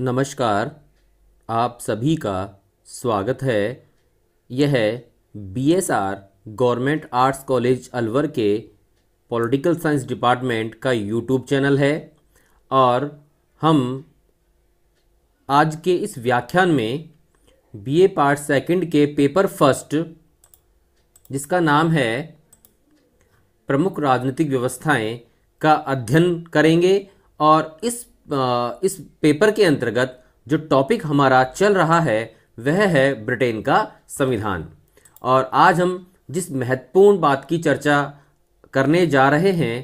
नमस्कार आप सभी का स्वागत है यह BSR government arts college Alwar के पॉलिटिकल साइंस डिपार्टमेंट का यूट्यूब चैनल है और हम आज के इस व्याख्यान में बीए पार्ट सेकंड के पेपर फर्स्ट जिसका नाम है प्रमुख राजनीतिक व्यवस्थाएं का अध्ययन करेंगे और इस इस पेपर के अंतर्गत जो टॉपिक हमारा चल रहा है वह है ब्रिटेन का संविधान और आज हम जिस महत्वपूर्ण बात की चर्चा करने जा रहे हैं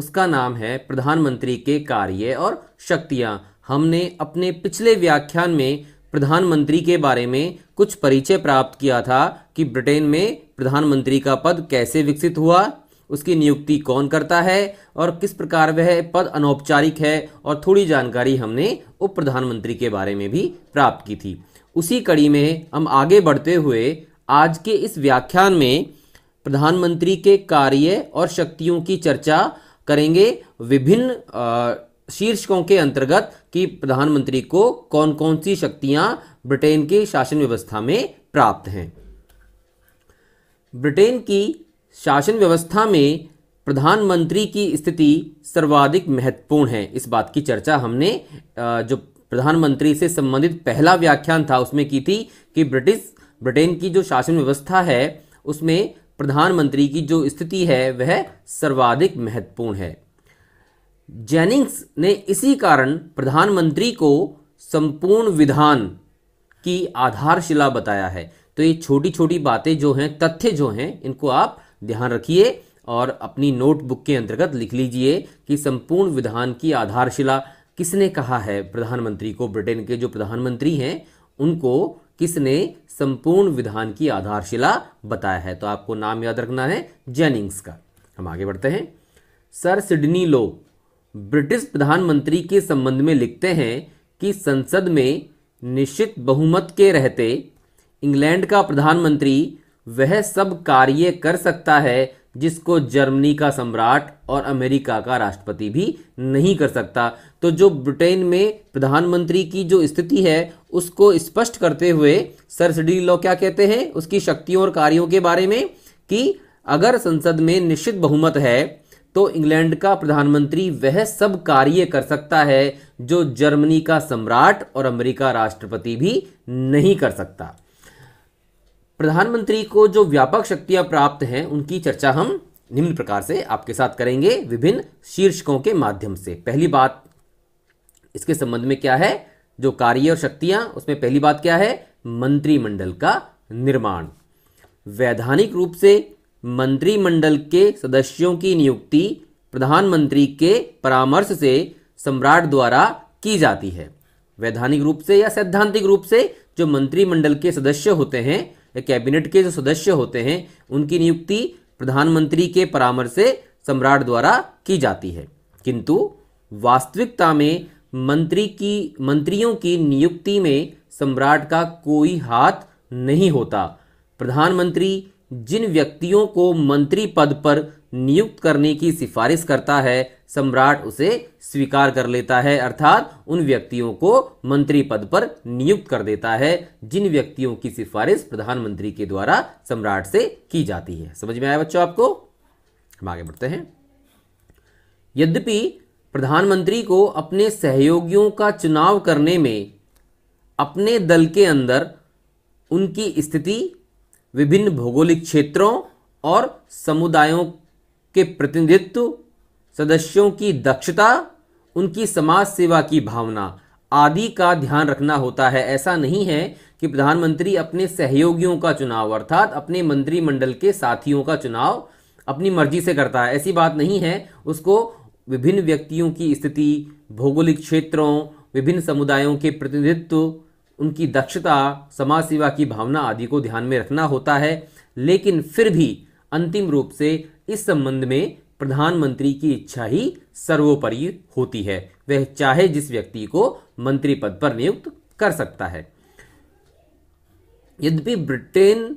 उसका नाम है प्रधानमंत्री के कार्य और शक्तियाँ हमने अपने पिछले व्याख्यान में प्रधानमंत्री के बारे में कुछ परिचय प्राप्त किया था कि ब्रिटेन में प्रधानमंत्री का पद कैसे विकसित हुआ उसकी नियुक्ति कौन करता है और किस प्रकार वह पद अनौपचारिक है और थोड़ी जानकारी हमने उप प्रधानमंत्री के बारे में भी प्राप्त की थी उसी कड़ी में हम आगे बढ़ते हुए आज के इस व्याख्यान में प्रधानमंत्री के कार्य और शक्तियों की चर्चा करेंगे विभिन्न शीर्षकों के अंतर्गत कि प्रधानमंत्री को कौन कौन सी शक्तियां ब्रिटेन के शासन व्यवस्था में प्राप्त हैं ब्रिटेन की शासन व्यवस्था में प्रधानमंत्री की स्थिति सर्वाधिक महत्वपूर्ण है इस बात की चर्चा हमने जो प्रधानमंत्री से संबंधित पहला व्याख्यान था उसमें की थी कि ब्रिटिश ब्रिटेन की जो शासन व्यवस्था है उसमें प्रधानमंत्री की जो स्थिति है वह सर्वाधिक महत्वपूर्ण है जेनिंग्स ने इसी कारण प्रधानमंत्री को संपूर्ण विधान की आधारशिला बताया है तो ये छोटी छोटी बातें जो हैं तथ्य जो हैं इनको आप ध्यान रखिए और अपनी नोटबुक के अंतर्गत लिख लीजिए कि संपूर्ण विधान की आधारशिला किसने कहा है प्रधानमंत्री को ब्रिटेन के जो प्रधानमंत्री हैं उनको किसने संपूर्ण विधान की आधारशिला बताया है तो आपको नाम याद रखना है जेनिंग्स का हम आगे बढ़ते हैं सर सिडनी लो ब्रिटिश प्रधानमंत्री के संबंध में लिखते हैं कि संसद में निश्चित बहुमत के रहते इंग्लैंड का प्रधानमंत्री वह सब कार्य कर सकता है जिसको जर्मनी का सम्राट और अमेरिका का राष्ट्रपति भी नहीं कर सकता तो जो ब्रिटेन में प्रधानमंत्री की जो स्थिति है उसको स्पष्ट करते हुए सर सडी लॉ क्या कहते हैं उसकी शक्तियों और कार्यों के बारे में कि अगर संसद में निश्चित बहुमत है तो इंग्लैंड का प्रधानमंत्री वह सब कार्य कर सकता है जो जर्मनी का सम्राट और अमेरिका राष्ट्रपति भी नहीं कर सकता प्रधानमंत्री को जो व्यापक शक्तियां प्राप्त हैं उनकी चर्चा हम निम्न प्रकार से आपके साथ करेंगे विभिन्न शीर्षकों के माध्यम से पहली बात इसके संबंध में क्या है जो कार्य और शक्तियां उसमें पहली बात क्या है मंत्रिमंडल का निर्माण वैधानिक रूप से मंत्रिमंडल के सदस्यों की नियुक्ति प्रधानमंत्री के परामर्श से सम्राट द्वारा की जाती है वैधानिक रूप से या सैद्धांतिक रूप से जो मंत्रिमंडल के सदस्य होते हैं या कैबिनेट के जो सदस्य होते हैं उनकी नियुक्ति प्रधानमंत्री के परामर्श से सम्राट द्वारा की जाती है किंतु वास्तविकता में मंत्री की मंत्रियों की नियुक्ति में सम्राट का कोई हाथ नहीं होता प्रधानमंत्री जिन व्यक्तियों को मंत्री पद पर नियुक्त करने की सिफारिश करता है सम्राट उसे स्वीकार कर लेता है अर्थात उन व्यक्तियों को मंत्री पद पर नियुक्त कर देता है जिन व्यक्तियों की सिफारिश प्रधानमंत्री के द्वारा सम्राट से की जाती है समझ में आया बच्चों आपको हम आगे बढ़ते हैं यद्यपि प्रधानमंत्री को अपने सहयोगियों का चुनाव करने में अपने दल के अंदर उनकी स्थिति विभिन्न भौगोलिक क्षेत्रों और समुदायों के प्रतिनिधित्व सदस्यों की दक्षता उनकी समाज सेवा की भावना आदि का ध्यान रखना होता है ऐसा नहीं है कि प्रधानमंत्री अपने सहयोगियों का चुनाव अर्थात अपने मंत्रिमंडल के साथियों का चुनाव अपनी मर्जी से करता है ऐसी बात नहीं है उसको विभिन्न व्यक्तियों की स्थिति भौगोलिक क्षेत्रों विभिन्न समुदायों के प्रतिनिधित्व उनकी दक्षता समाज सेवा की भावना आदि को ध्यान में रखना होता है लेकिन फिर भी अंतिम रूप से इस संबंध में प्रधानमंत्री की इच्छा ही सर्वोपरि होती है वह चाहे जिस व्यक्ति को मंत्री पद पर नियुक्त कर सकता है यद्यपि ब्रिटेन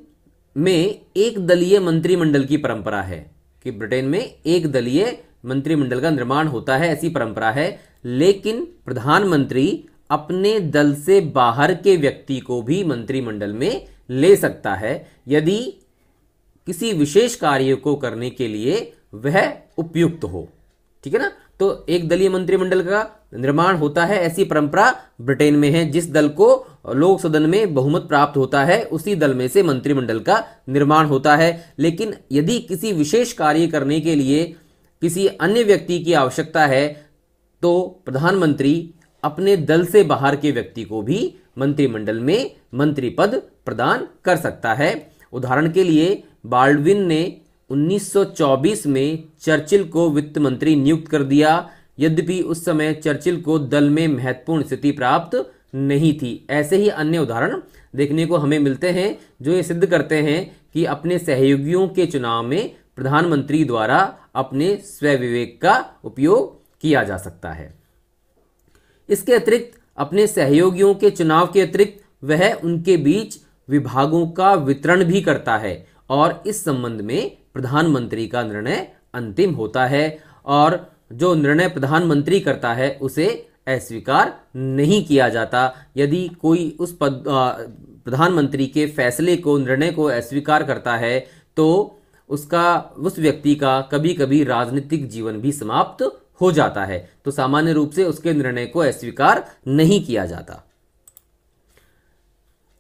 में एक दलीय मंत्रिमंडल की परंपरा है कि ब्रिटेन में एक दलीय मंत्रिमंडल का निर्माण होता है ऐसी परंपरा है लेकिन प्रधानमंत्री अपने दल से बाहर के व्यक्ति को भी मंत्रिमंडल में ले सकता है यदि किसी विशेष कार्य को करने के लिए वह उपयुक्त हो ठीक है ना तो एक दलीय मंत्रिमंडल का निर्माण होता है ऐसी परंपरा ब्रिटेन में है जिस दल को लोक सदन में बहुमत प्राप्त होता है उसी दल में से मंत्रिमंडल का निर्माण होता है लेकिन यदि किसी विशेष कार्य करने के लिए किसी अन्य व्यक्ति की आवश्यकता है तो प्रधानमंत्री अपने दल से बाहर के व्यक्ति को भी मंत्रिमंडल में मंत्री पद प्रदान कर सकता है उदाहरण के लिए बाल्डविन ने 1924 में चर्चिल को वित्त मंत्री नियुक्त कर दिया यद्यपि उस समय चर्चिल को दल में महत्वपूर्ण स्थिति प्राप्त नहीं थी ऐसे ही अन्य उदाहरण देखने को हमें मिलते हैं जो ये सिद्ध करते हैं कि अपने सहयोगियों के चुनाव में प्रधानमंत्री द्वारा अपने स्वविवेक का उपयोग किया जा सकता है इसके अतिरिक्त अपने सहयोगियों के चुनाव के अतिरिक्त वह उनके बीच विभागों का वितरण भी करता है और इस संबंध में प्रधानमंत्री का निर्णय अंतिम होता है और जो निर्णय प्रधानमंत्री करता है उसे अस्वीकार नहीं किया जाता यदि कोई उस पद प्रधानमंत्री के फैसले को निर्णय को अस्वीकार करता है तो उसका उस व्यक्ति का कभी कभी राजनीतिक जीवन भी समाप्त हो जाता है तो सामान्य रूप से उसके निर्णय को अस्वीकार नहीं किया जाता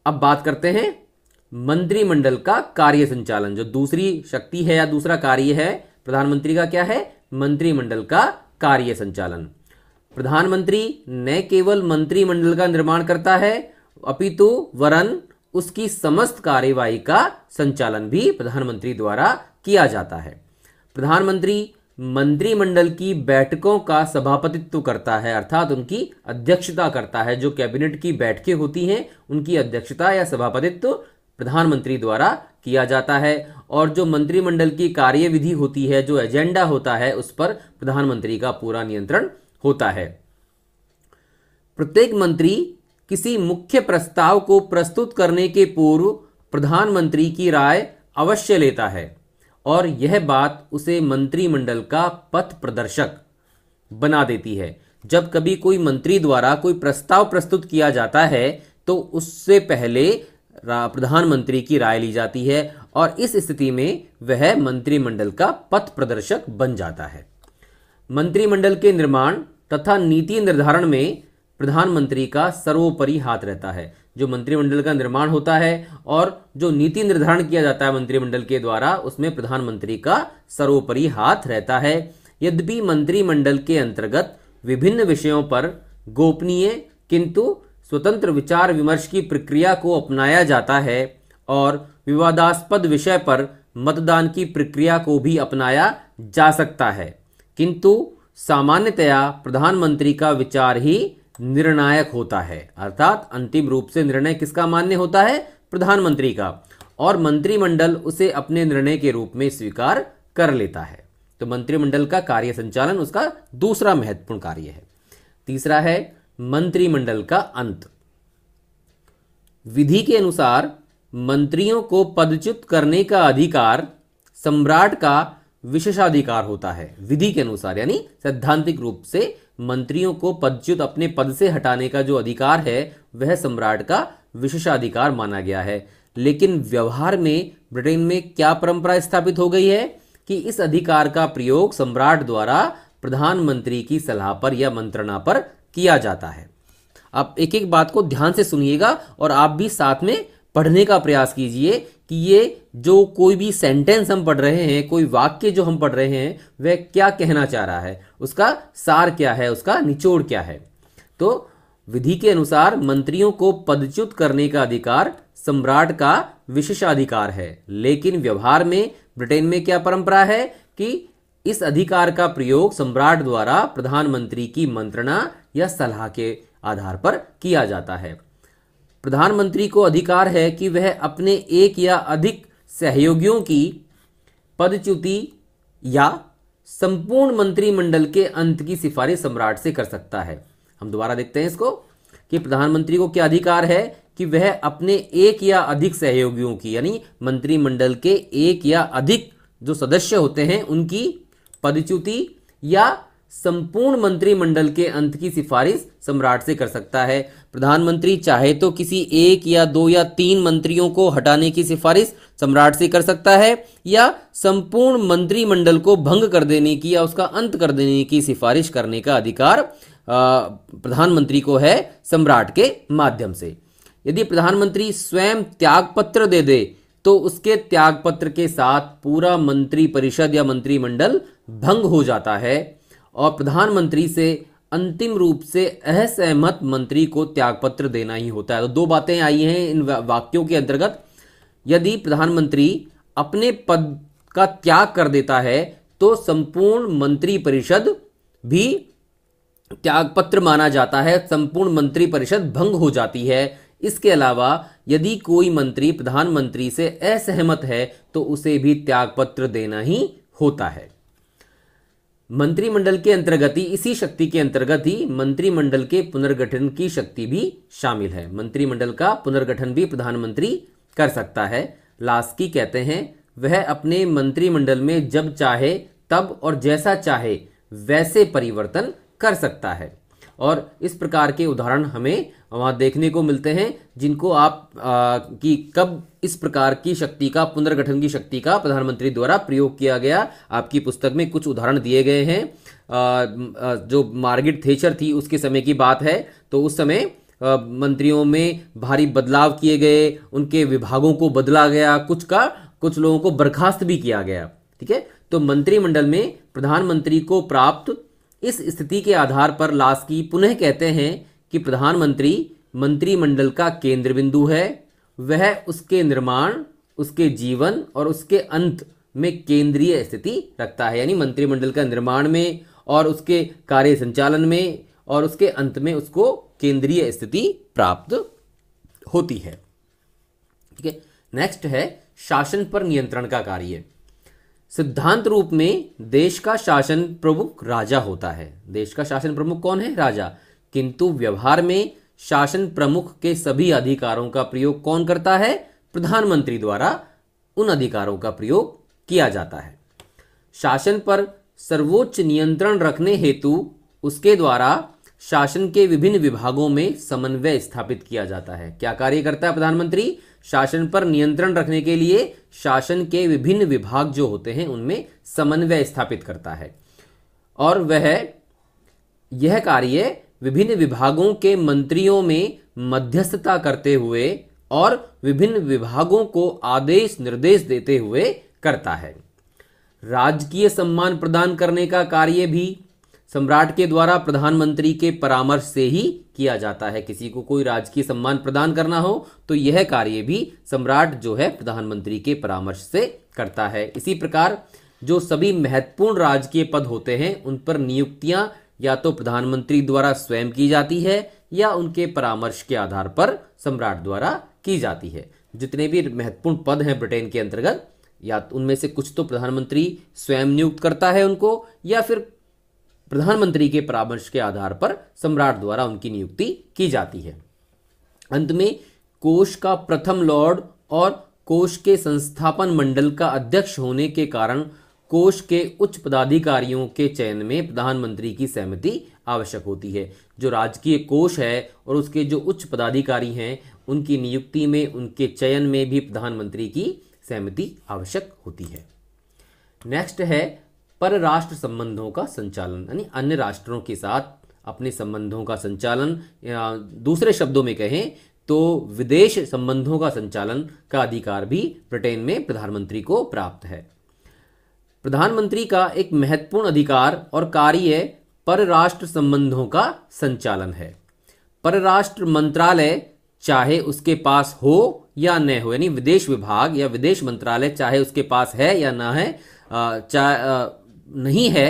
अब बात करते हैं मंत्रिमंडल का कार्य संचालन जो दूसरी शक्ति है या दूसरा कार्य है प्रधानमंत्री का क्या है मंत्रिमंडल का कार्य संचालन प्रधानमंत्री न केवल मंत्रिमंडल का निर्माण करता है अपितु वरन उसकी समस्त कार्यवाही का संचालन भी प्रधानमंत्री द्वारा किया जाता है प्रधानमंत्री मंत्रिमंडल की बैठकों का सभापतित्व करता है अर्थात उनकी अध्यक्षता करता है जो कैबिनेट की बैठकें होती हैं उनकी अध्यक्षता या सभापतित्व प्रधानमंत्री द्वारा किया जाता है और जो मंत्रिमंडल की कार्यविधि होती है जो एजेंडा होता है उस पर प्रधानमंत्री का पूरा नियंत्रण होता है प्रत्येक मंत्री किसी मुख्य प्रस्ताव को प्रस्तुत करने के पूर्व प्रधानमंत्री की राय अवश्य लेता है और यह बात उसे मंत्रिमंडल का पथ प्रदर्शक बना देती है जब कभी कोई मंत्री द्वारा कोई प्रस्ताव प्रस्तुत किया जाता है तो उससे पहले प्रधानमंत्री की राय ली जाती है और इस स्थिति में वह मंत्रिमंडल का पथ प्रदर्शक बन जाता है मंत्रिमंडल के निर्माण तथा नीति निर्धारण में प्रधानमंत्री का सर्वोपरि हाथ रहता है जो मंत्रिमंडल का निर्माण होता है और जो नीति निर्धारण किया जाता है मंत्रिमंडल के द्वारा उसमें प्रधानमंत्री का सर्वोपरि हाथ रहता है यद्यपि मंत्रिमंडल के अंतर्गत विभिन्न विषयों पर गोपनीय किंतु स्वतंत्र विचार विमर्श की प्रक्रिया को अपनाया जाता है और विवादास्पद विषय पर मतदान की प्रक्रिया को भी अपनाया जा सकता है किंतु सामान्यतया प्रधानमंत्री का विचार ही निर्णायक होता है अर्थात अंतिम रूप से निर्णय किसका मान्य होता है प्रधानमंत्री का और मंत्रिमंडल उसे अपने निर्णय के रूप में स्वीकार कर लेता है तो मंत्रिमंडल का कार्य संचालन उसका दूसरा महत्वपूर्ण कार्य है तीसरा है मंत्रिमंडल का अंत विधि के अनुसार मंत्रियों को पदच्युत करने का अधिकार सम्राट का विशेषाधिकार होता है विधि के अनुसार यानी सैद्धांतिक रूप से मंत्रियों को पदच्युत अपने पद से हटाने का जो अधिकार है वह सम्राट का विशेषाधिकार माना गया है लेकिन व्यवहार में ब्रिटेन में क्या परंपरा स्थापित हो गई है कि इस अधिकार का प्रयोग सम्राट द्वारा प्रधानमंत्री की सलाह पर या मंत्रणा पर किया जाता है आप एक एक बात को ध्यान से सुनिएगा और आप भी साथ में पढ़ने का प्रयास कीजिए कि ये जो कोई भी सेंटेंस हम पढ़ रहे हैं कोई वाक्य जो हम पढ़ रहे हैं वह क्या कहना चाह रहा है उसका सार क्या है उसका निचोड़ क्या है तो विधि के अनुसार मंत्रियों को पदच्युत करने का अधिकार सम्राट का विशेषाधिकार है लेकिन व्यवहार में ब्रिटेन में क्या परंपरा है कि इस अधिकार का प्रयोग सम्राट द्वारा प्रधानमंत्री की मंत्रणा या सलाह के आधार पर किया जाता है प्रधानमंत्री को अधिकार है कि वह अपने एक या अधिक सहयोगियों की पदच्युति या संपूर्ण मंत्रिमंडल के अंत की सिफारिश सम्राट से कर सकता है हम दोबारा देखते हैं इसको कि प्रधानमंत्री को क्या अधिकार है कि वह अपने एक या अधिक सहयोगियों की यानी मंत्रिमंडल के एक या अधिक जो सदस्य होते हैं उनकी पदच्युति या संपूर्ण मंत्रिमंडल के अंत की सिफारिश सम्राट से कर सकता है प्रधानमंत्री चाहे तो किसी एक या दो या तीन मंत्रियों को हटाने की सिफारिश सम्राट से कर सकता है या संपूर्ण मंत्रिमंडल को भंग कर देने की या उसका अंत कर देने की सिफारिश करने का अधिकार प्रधानमंत्री को है सम्राट के माध्यम से यदि प्रधानमंत्री स्वयं त्यागपत्र दे दे तो उसके त्याग पत्र के साथ पूरा मंत्री परिषद या मंत्रिमंडल भंग हो जाता है और प्रधानमंत्री से अंतिम रूप से असहमत मंत्री को त्यागपत्र देना ही होता है तो दो बातें आई हैं इन वाक्यों के अंतर्गत यदि प्रधानमंत्री अपने पद का त्याग कर देता है तो संपूर्ण मंत्री परिषद भी त्यागपत्र माना जाता है संपूर्ण मंत्री परिषद भंग हो जाती है इसके अलावा यदि कोई मंत्री प्रधानमंत्री से असहमत है तो उसे भी त्यागपत्र देना ही होता है मंत्रिमंडल के अंतर्गत ही इसी शक्ति के अंतर्गत ही मंत्रिमंडल के पुनर्गठन की शक्ति भी शामिल है मंत्रिमंडल का पुनर्गठन भी प्रधानमंत्री कर सकता है लास्की कहते हैं वह अपने मंत्रिमंडल में जब चाहे तब और जैसा चाहे वैसे परिवर्तन कर सकता है और इस प्रकार के उदाहरण हमें वहाँ देखने को मिलते हैं जिनको आप आ, की कब इस प्रकार की शक्ति का पुनर्गठन की शक्ति का प्रधानमंत्री द्वारा प्रयोग किया गया आपकी पुस्तक में कुछ उदाहरण दिए गए हैं आ, जो मार्गेट थेचर थी उसके समय की बात है तो उस समय मंत्रियों में भारी बदलाव किए गए उनके विभागों को बदला गया कुछ का कुछ लोगों को बर्खास्त भी किया गया ठीक है तो मंत्रिमंडल में प्रधानमंत्री को प्राप्त इस स्थिति के आधार पर लास्की पुनः कहते हैं कि प्रधानमंत्री मंत्रिमंडल का केंद्र बिंदु है वह उसके निर्माण उसके जीवन और उसके अंत में केंद्रीय स्थिति रखता है यानी मंत्रिमंडल का निर्माण में और उसके कार्य संचालन में और उसके अंत में उसको केंद्रीय स्थिति प्राप्त होती है ठीक है नेक्स्ट है शासन पर नियंत्रण का कार्य सिद्धांत रूप में देश का शासन प्रमुख राजा होता है देश का शासन प्रमुख कौन है राजा किंतु व्यवहार में शासन प्रमुख के सभी अधिकारों का प्रयोग कौन करता है प्रधानमंत्री द्वारा उन अधिकारों का प्रयोग किया जाता है शासन पर सर्वोच्च नियंत्रण रखने हेतु उसके द्वारा शासन के विभिन्न विभागों में समन्वय स्थापित किया जाता है क्या कार्य करता है प्रधानमंत्री शासन पर नियंत्रण रखने के लिए शासन के विभिन्न विभाग जो होते हैं उनमें समन्वय स्थापित करता है और वह यह कार्य विभिन्न विभागों के मंत्रियों में मध्यस्थता करते हुए और विभिन्न विभागों को आदेश निर्देश देते हुए करता है राजकीय सम्मान प्रदान करने का कार्य भी सम्राट के द्वारा प्रधानमंत्री के परामर्श से ही किया जाता है किसी को कोई राजकीय सम्मान प्रदान करना हो तो यह कार्य भी सम्राट जो है प्रधानमंत्री के परामर्श से करता है इसी प्रकार जो सभी महत्वपूर्ण राजकीय पद होते हैं उन पर नियुक्तियां या तो प्रधानमंत्री द्वारा स्वयं की जाती है या उनके परामर्श के आधार पर सम्राट द्वारा की जाती है जितने भी महत्वपूर्ण पद हैं ब्रिटेन के अंतर्गत या उनमें से कुछ तो प्रधानमंत्री स्वयं नियुक्त करता है उनको या फिर प्रधानमंत्री के परामर्श के आधार पर सम्राट द्वारा उनकी नियुक्ति की जाती है अंत में कोष का प्रथम लॉर्ड और कोष के संस्थापन मंडल का अध्यक्ष होने के कारण कोष के उच्च पदाधिकारियों के चयन में प्रधानमंत्री की सहमति आवश्यक होती है जो राजकीय कोष है और उसके जो उच्च पदाधिकारी हैं उनकी नियुक्ति में उनके चयन में भी प्रधानमंत्री की सहमति आवश्यक होती है नेक्स्ट है पर राष्ट्र संबंधों का संचालन यानी अन्य राष्ट्रों के साथ अपने संबंधों का संचालन दूसरे शब्दों में कहें तो विदेश संबंधों का संचालन का अधिकार भी ब्रिटेन में प्रधानमंत्री को प्राप्त है प्रधानमंत्री का एक महत्वपूर्ण अधिकार और कार्य परराष्ट्र संबंधों का संचालन है परराष्ट्र मंत्रालय चाहे उसके पास हो या न हो यानी विदेश विभाग या विदेश मंत्रालय चाहे उसके पास है या ना है चाहे नहीं है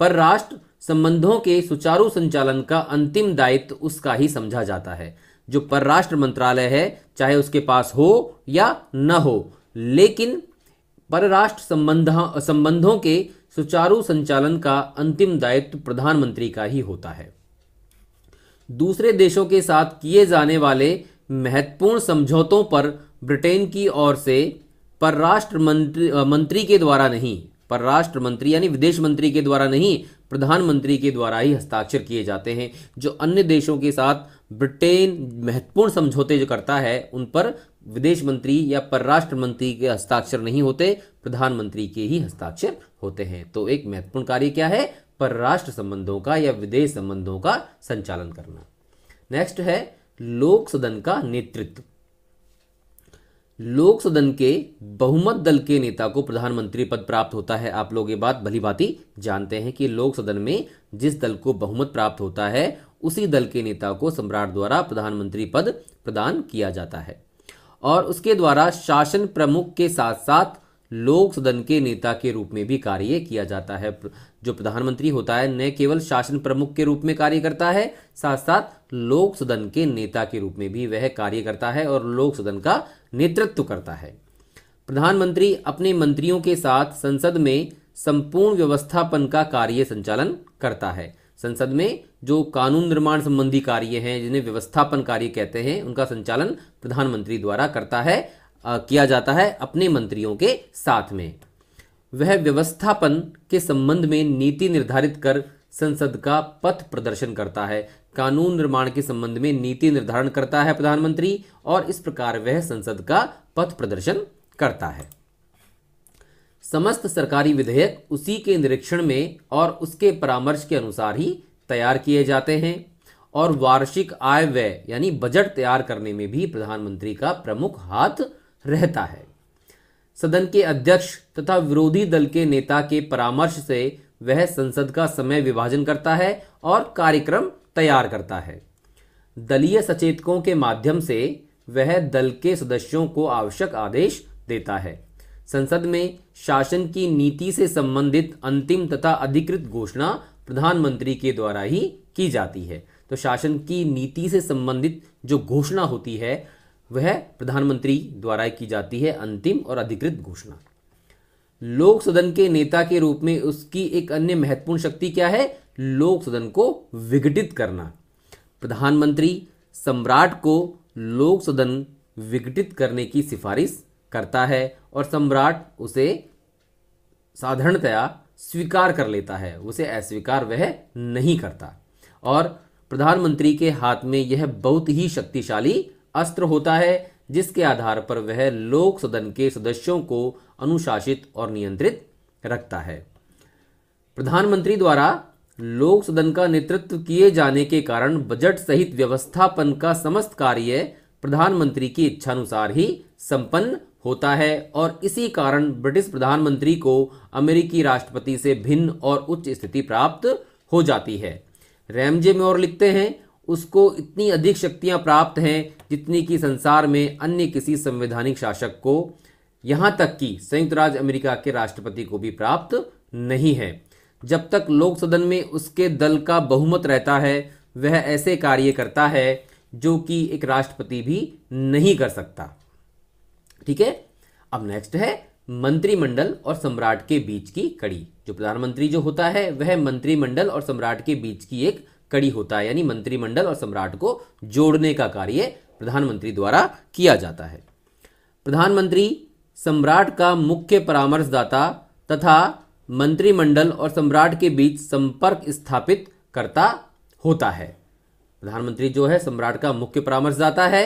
पर राष्ट्र संबंधों के सुचारू संचालन का अंतिम दायित्व उसका ही समझा जाता है जो परराष्ट्र मंत्रालय है चाहे उसके पास हो या न हो लेकिन परराष्ट्र संबंध संबंधों के सुचारू संचालन का अंतिम दायित्व प्रधानमंत्री का ही होता है दूसरे देशों के साथ किए जाने वाले महत्वपूर्ण समझौतों पर ब्रिटेन की ओर से परराष्ट्र मंत्री मंत्री के द्वारा नहीं परराष्ट्र मंत्री यानी विदेश मंत्री के द्वारा नहीं प्रधानमंत्री के द्वारा ही हस्ताक्षर किए जाते हैं जो अन्य देशों के साथ ब्रिटेन महत्वपूर्ण समझौते जो करता है उन पर विदेश मंत्री या परराष्ट्र मंत्री के हस्ताक्षर नहीं होते प्रधानमंत्री के ही हस्ताक्षर होते हैं तो एक महत्वपूर्ण कार्य क्या है परराष्ट्र संबंधों का या विदेश संबंधों का संचालन करना नेक्स्ट है लोक सदन का नेतृत्व लोक सदन के बहुमत दल के नेता को प्रधानमंत्री पद प्राप्त होता है आप लोग ये बात भली भांति जानते हैं कि लोक सदन में जिस दल को बहुमत प्राप्त होता है उसी दल के नेता को सम्राट द्वारा प्रधानमंत्री पद प्रदान किया जाता है और उसके द्वारा शासन प्रमुख के साथ साथ लोक सदन के नेता के रूप में भी कार्य किया जाता है जो प्रधानमंत्री होता है न केवल शासन प्रमुख के रूप में कार्य करता है साथ साथ लोक सदन के नेता के रूप में भी वह कार्य करता है और लोक सदन का नेतृत्व करता है प्रधानमंत्री अपने मंत्रियों के साथ संसद में संपूर्ण व्यवस्थापन का कार्य संचालन करता है संसद में जो कानून निर्माण संबंधी कार्य हैं जिन्हें व्यवस्थापन कार्य कहते हैं उनका संचालन प्रधानमंत्री द्वारा करता है किया जाता है अपने मंत्रियों के साथ में वह व्यवस्थापन के संबंध में नीति निर्धारित कर संसद का पथ प्रदर्शन करता है कानून निर्माण के संबंध में नीति निर्धारण करता है प्रधानमंत्री और इस प्रकार वह संसद का पथ प्रदर्शन करता है समस्त सरकारी विधेयक उसी के निरीक्षण में और उसके परामर्श के अनुसार ही तैयार किए जाते हैं और वार्षिक आय व्यय यानी बजट तैयार करने में भी प्रधानमंत्री का प्रमुख हाथ रहता है सदन के अध्यक्ष तथा विरोधी दल के नेता के परामर्श से वह संसद का समय विभाजन करता है और कार्यक्रम तैयार करता है दलीय सचेतकों के माध्यम से वह दल के सदस्यों को आवश्यक आदेश देता है संसद में शासन की नीति से संबंधित अंतिम तथा अधिकृत घोषणा प्रधानमंत्री के द्वारा ही की जाती है तो शासन की नीति से संबंधित जो घोषणा होती है वह प्रधानमंत्री द्वारा की जाती है अंतिम और अधिकृत घोषणा लोक सदन के नेता के रूप में उसकी एक अन्य महत्वपूर्ण शक्ति क्या है लोक सदन को विघटित करना प्रधानमंत्री सम्राट को लोक सदन विघटित करने की सिफारिश करता है और सम्राट उसे साधारणतया स्वीकार कर लेता है उसे अस्वीकार वह नहीं करता और प्रधानमंत्री के हाथ में यह बहुत ही शक्तिशाली अस्त्र होता है जिसके आधार पर वह लोक सदन के सदस्यों को अनुशासित और नियंत्रित रखता है प्रधानमंत्री द्वारा लोक सदन का नेतृत्व किए जाने के कारण बजट सहित व्यवस्थापन का समस्त कार्य प्रधानमंत्री की इच्छानुसार ही संपन्न होता है और इसी कारण ब्रिटिश प्रधानमंत्री को अमेरिकी राष्ट्रपति से भिन्न और उच्च स्थिति प्राप्त हो जाती है रैमजे और लिखते हैं उसको इतनी अधिक शक्तियां प्राप्त हैं जितनी कि संसार में अन्य किसी संवैधानिक शासक को यहां तक कि संयुक्त राज्य अमेरिका के राष्ट्रपति को भी प्राप्त नहीं है जब तक लोक सदन में उसके दल का बहुमत रहता है वह ऐसे कार्य करता है जो कि एक राष्ट्रपति भी नहीं कर सकता ठीक है अब नेक्स्ट है मंत्रिमंडल और सम्राट के बीच की कड़ी जो प्रधानमंत्री जो होता है वह मंत्रिमंडल और सम्राट के बीच की एक कड़ी होता है यानी मंत्रिमंडल और सम्राट को जोड़ने का कार्य प्रधानमंत्री द्वारा किया जाता है प्रधानमंत्री सम्राट का मुख्य परामर्शदाता तथा मंत्रिमंडल और सम्राट के बीच संपर्क स्थापित करता होता है प्रधानमंत्री जो है सम्राट का मुख्य परामर्शदाता है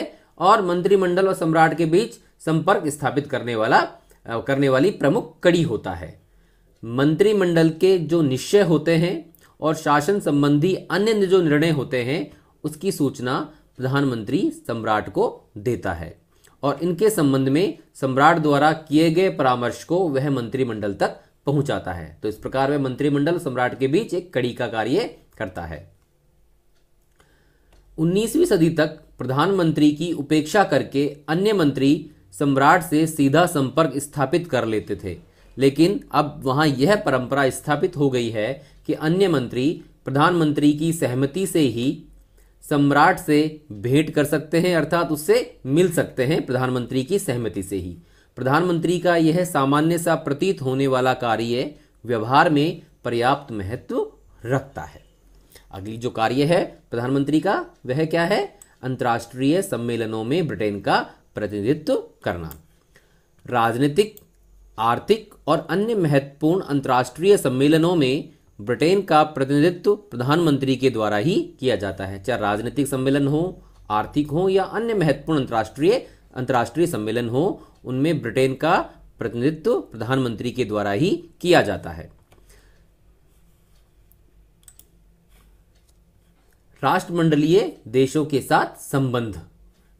और मंत्रिमंडल और सम्राट के बीच संपर्क स्थापित करने वाला करने वाली प्रमुख कड़ी होता है मंत्रिमंडल के जो निश्चय होते हैं और शासन संबंधी अन्य जो निर्णय होते हैं उसकी सूचना प्रधानमंत्री सम्राट को देता है और इनके संबंध में सम्राट द्वारा किए गए परामर्श को वह मंत्रिमंडल तक पहुंचाता है तो इस प्रकार वह मंत्रिमंडल सम्राट के बीच एक कड़ी का कार्य करता है 19वीं सदी तक प्रधानमंत्री की उपेक्षा करके अन्य मंत्री सम्राट से सीधा संपर्क स्थापित कर लेते थे लेकिन अब वहाँ यह परंपरा स्थापित हो गई है कि अन्य मंत्री प्रधानमंत्री की सहमति से ही सम्राट से भेंट कर सकते हैं अर्थात उससे मिल सकते हैं प्रधानमंत्री की सहमति से ही प्रधानमंत्री का यह सामान्य सा प्रतीत होने वाला कार्य व्यवहार में पर्याप्त महत्व रखता है अगली जो कार्य है प्रधानमंत्री का वह क्या है अंतर्राष्ट्रीय सम्मेलनों में ब्रिटेन का प्रतिनिधित्व करना राजनीतिक आर्थिक और अन्य महत्वपूर्ण अंतर्राष्ट्रीय सम्मेलनों में ब्रिटेन का प्रतिनिधित्व प्रधानमंत्री के द्वारा ही किया जाता है चाहे राजनीतिक सम्मेलन हो आर्थिक हो या अन्य महत्वपूर्ण अंतर्राष्ट्रीय अंतर्राष्ट्रीय सम्मेलन हो उनमें ब्रिटेन का प्रतिनिधित्व प्रधानमंत्री के द्वारा ही किया जाता है राष्ट्रमंडलीय देशों के साथ संबंध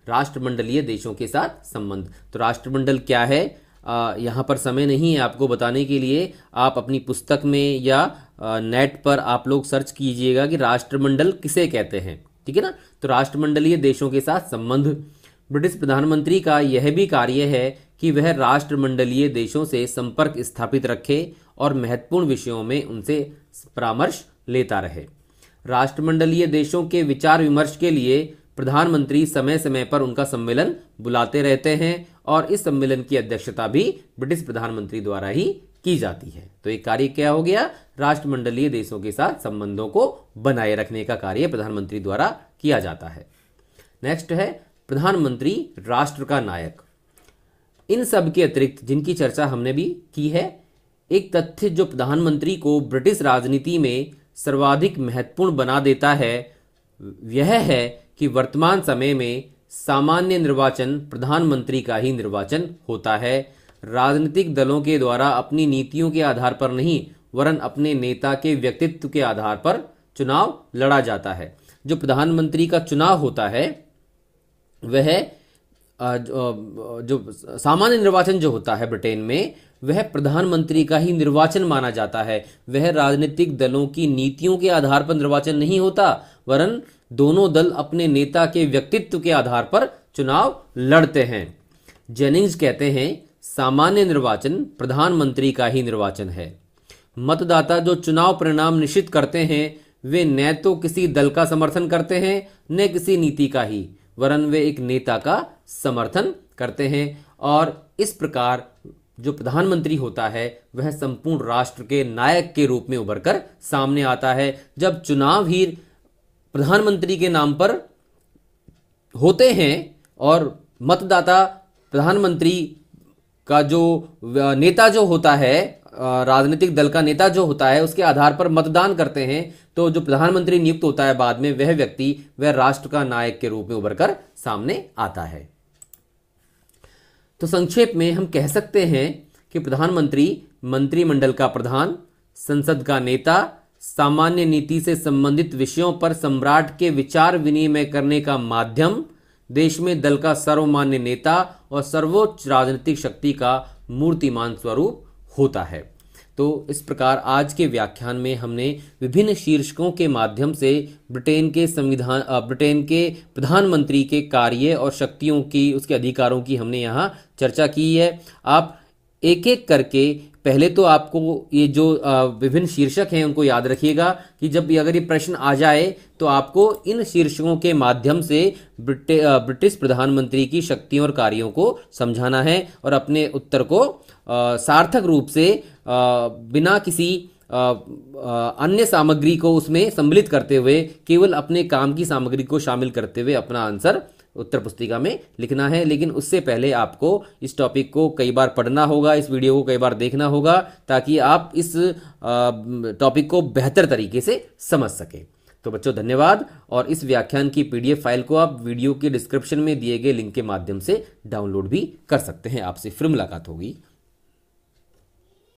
राष्ट्रमंडलीय देशों के साथ संबंध तो राष्ट्रमंडल क्या है यहाँ पर समय नहीं है आपको बताने के लिए आप अपनी पुस्तक में या नेट पर आप लोग सर्च कीजिएगा कि राष्ट्रमंडल किसे कहते हैं ठीक है ना तो राष्ट्रमंडलीय देशों के साथ संबंध ब्रिटिश प्रधानमंत्री का यह भी कार्य है कि वह राष्ट्रमंडलीय देशों से संपर्क स्थापित रखे और महत्वपूर्ण विषयों में उनसे परामर्श लेता रहे राष्ट्रमंडलीय देशों के विचार विमर्श के लिए प्रधानमंत्री समय समय पर उनका सम्मेलन बुलाते रहते हैं और इस सम्मेलन की अध्यक्षता भी ब्रिटिश प्रधानमंत्री द्वारा ही की जाती है तो ये कार्य क्या हो गया राष्ट्रमंडलीय देशों के साथ संबंधों को बनाए रखने का कार्य प्रधानमंत्री द्वारा किया जाता है नेक्स्ट है प्रधानमंत्री राष्ट्र का नायक इन सब के अतिरिक्त जिनकी चर्चा हमने भी की है एक तथ्य जो प्रधानमंत्री को ब्रिटिश राजनीति में सर्वाधिक महत्वपूर्ण बना देता है यह है कि वर्तमान समय में सामान्य निर्वाचन प्रधानमंत्री का ही निर्वाचन होता है राजनीतिक दलों के द्वारा अपनी नीतियों के आधार पर नहीं वरन अपने नेता के व्यक्तित्व के आधार पर चुनाव लड़ा जाता है जो प्रधानमंत्री का चुनाव होता है वह जो सामान्य निर्वाचन जो होता है ब्रिटेन में वह प्रधानमंत्री का ही निर्वाचन माना जाता है वह राजनीतिक दलों की नीतियों के आधार पर निर्वाचन नहीं होता वरन दोनों दल अपने नेता के व्यक्तित्व के आधार पर चुनाव लड़ते हैं जेनिंग्स कहते हैं सामान्य निर्वाचन प्रधानमंत्री का ही निर्वाचन है मतदाता जो चुनाव परिणाम निश्चित करते हैं वे न तो किसी दल का समर्थन करते हैं न किसी नीति का ही वरन वे एक नेता का समर्थन करते हैं और इस प्रकार जो प्रधानमंत्री होता है वह संपूर्ण राष्ट्र के नायक के रूप में उभर कर सामने आता है जब चुनाव ही प्रधानमंत्री के नाम पर होते हैं और मतदाता प्रधानमंत्री का जो नेता जो होता है राजनीतिक दल का नेता जो होता है उसके आधार पर मतदान करते हैं तो जो प्रधानमंत्री नियुक्त होता है बाद में वह व्यक्ति वह राष्ट्र का नायक के रूप में उभर कर सामने आता है तो संक्षेप में हम कह सकते हैं कि प्रधानमंत्री मंत्रिमंडल का प्रधान संसद का नेता सामान्य नीति से संबंधित विषयों पर सम्राट के विचार विनिमय करने का माध्यम देश में दल का सर्वमान्य नेता और सर्वोच्च राजनीतिक शक्ति का मूर्तिमान स्वरूप होता है तो इस प्रकार आज के व्याख्यान में हमने विभिन्न शीर्षकों के माध्यम से ब्रिटेन के संविधान ब्रिटेन के प्रधानमंत्री के कार्य और शक्तियों की उसके अधिकारों की हमने यहाँ चर्चा की है आप एक एक करके पहले तो आपको ये जो विभिन्न शीर्षक हैं उनको याद रखिएगा कि जब अगर ये प्रश्न आ जाए तो आपको इन शीर्षकों के माध्यम से ब्रिटिश प्रधानमंत्री की शक्तियों और कार्यों को समझाना है और अपने उत्तर को सार्थक रूप से बिना किसी अन्य सामग्री को उसमें सम्मिलित करते हुए केवल अपने काम की सामग्री को शामिल करते हुए अपना आंसर उत्तर पुस्तिका में लिखना है लेकिन उससे पहले आपको इस टॉपिक को कई बार पढ़ना होगा इस वीडियो को कई बार देखना होगा ताकि आप इस टॉपिक को बेहतर तरीके से समझ सकें तो बच्चों धन्यवाद और इस व्याख्यान की पीडीएफ फाइल को आप वीडियो के डिस्क्रिप्शन में दिए गए लिंक के माध्यम से डाउनलोड भी कर सकते हैं आपसे फिर मुलाकात होगी